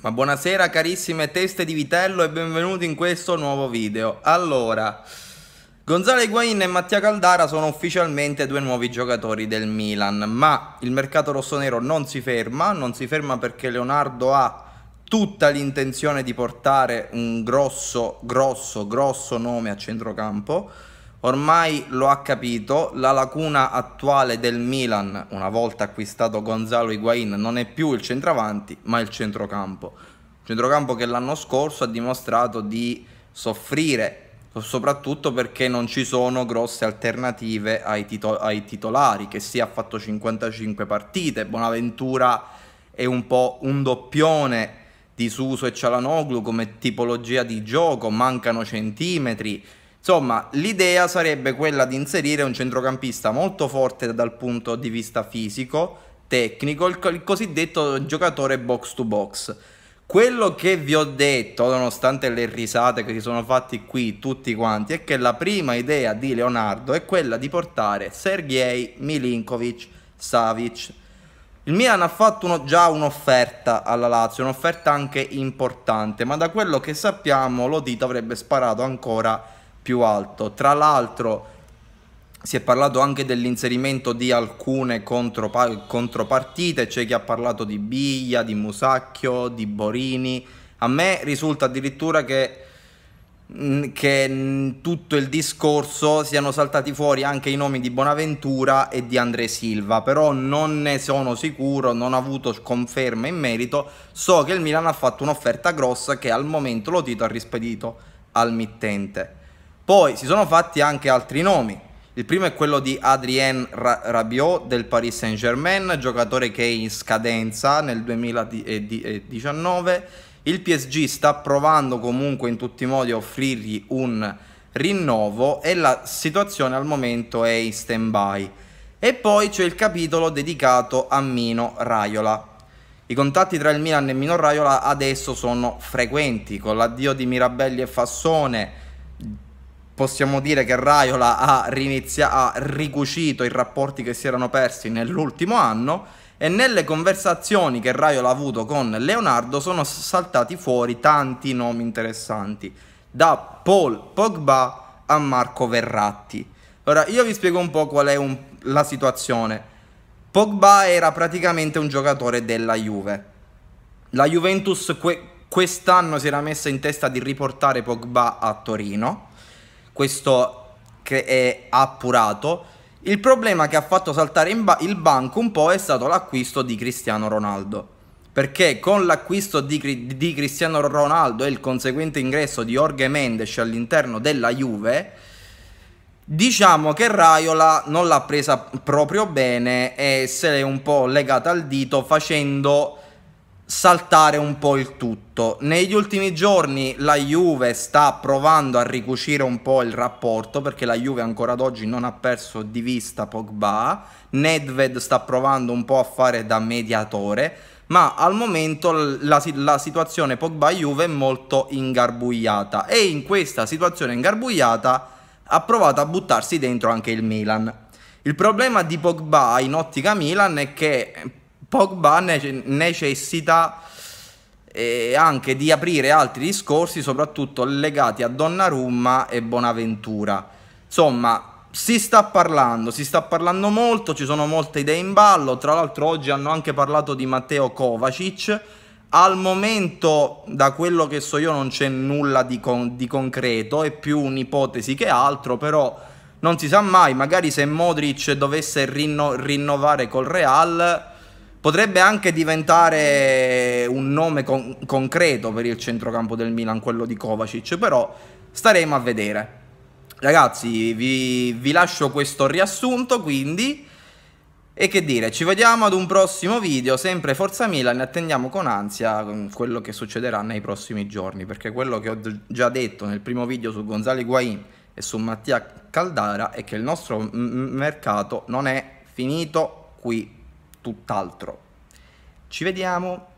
Ma buonasera carissime teste di vitello e benvenuti in questo nuovo video. Allora, Gonzalo Higuain e Mattia Caldara sono ufficialmente due nuovi giocatori del Milan, ma il mercato rossonero non si ferma, non si ferma perché Leonardo ha tutta l'intenzione di portare un grosso, grosso, grosso nome a centrocampo ormai lo ha capito, la lacuna attuale del Milan, una volta acquistato Gonzalo Higuain, non è più il centravanti, ma il centrocampo. Centrocampo che l'anno scorso ha dimostrato di soffrire, soprattutto perché non ci sono grosse alternative ai, tito- ai titolari, che sì ha fatto 55 partite, Bonaventura è un po' un doppione di Suso e Cialanoglu come tipologia di gioco, mancano centimetri, Insomma, l'idea sarebbe quella di inserire un centrocampista molto forte dal punto di vista fisico, tecnico, il, cosiddetto giocatore box to box. Quello che vi ho detto, nonostante le risate che si sono fatti qui tutti quanti, è che la prima idea di Leonardo è quella di portare Sergei Milinkovic Savic. Il Milan ha fatto uno, già un'offerta alla Lazio, un'offerta anche importante, ma da quello che sappiamo Lodito avrebbe sparato ancora più alto. Tra l'altro si è parlato anche dell'inserimento di alcune contropa- contropartite, c'è chi ha parlato di Biglia, di Musacchio, di Borini. A me risulta addirittura che mm, che mm, tutto il discorso siano saltati fuori anche i nomi di Bonaventura e di Andre Silva, però non ne sono sicuro, non ho avuto conferma in merito, so che il Milan ha fatto un'offerta grossa che al momento lo Tito ha rispedito al mittente. Poi si sono fatti anche altri nomi. Il primo è quello di Adrien Rabiot del Paris Saint-Germain, giocatore che è in scadenza nel 2019. Il PSG sta provando comunque in tutti i modi a offrirgli un rinnovo e la situazione al momento è in stand-by. E poi c'è il capitolo dedicato a Mino Raiola. I contatti tra il Milan e Mino Raiola adesso sono frequenti, con l'addio di Mirabelli e Fassone, possiamo dire che Raiola ha, rinizia- ha ricucito i rapporti che si erano persi nell'ultimo anno e nelle conversazioni che Raiola ha avuto con Leonardo sono saltati fuori tanti nomi interessanti, da Paul Pogba a Marco Verratti. Ora io vi spiego un po' qual è un, la situazione. Pogba era praticamente un giocatore della Juve. La Juventus que- quest'anno si era messa in testa di riportare Pogba a Torino questo che è appurato. Il problema che ha fatto saltare ba- il banco un po' è stato l'acquisto di Cristiano Ronaldo. Perché con l'acquisto di, di Cristiano Ronaldo e il conseguente ingresso di Jorge Mendes all'interno della Juve, diciamo che Raiola non l'ha presa proprio bene e se l'è un po' legata al dito facendo saltare un po' il tutto. Negli ultimi giorni la Juve sta provando a ricucire un po' il rapporto perché la Juve ancora ad oggi non ha perso di vista Pogba, Nedved sta provando un po' a fare da mediatore, ma al momento la, la situazione Pogba-Juve è molto ingarbugliata e in questa situazione ingarbugliata ha provato a buttarsi dentro anche il Milan. Il problema di Pogba in ottica Milan è che Pogba necessita eh, anche di aprire altri discorsi, soprattutto legati a Donnarumma e Bonaventura. Insomma, si sta parlando, si sta parlando molto, ci sono molte idee in ballo, tra l'altro oggi hanno anche parlato di Matteo Kovacic, al momento da quello che so io non c'è nulla di, con- di concreto, è più un'ipotesi che altro, però non si sa mai, magari se Modric dovesse rinno- rinnovare col Real Potrebbe anche diventare un nome con- concreto per il centrocampo del Milan, quello di Kovacic, però staremo a vedere. Ragazzi, vi, vi lascio questo riassunto, quindi... E che dire, ci vediamo ad un prossimo video, sempre Forza Milan, e attendiamo con ansia mm, quello che succederà nei prossimi giorni, perché quello che ho già detto nel primo video su Gonzalo Higuain e su Mattia Caldara è che il nostro mercato non è finito qui tutt'altro. Ci vediamo!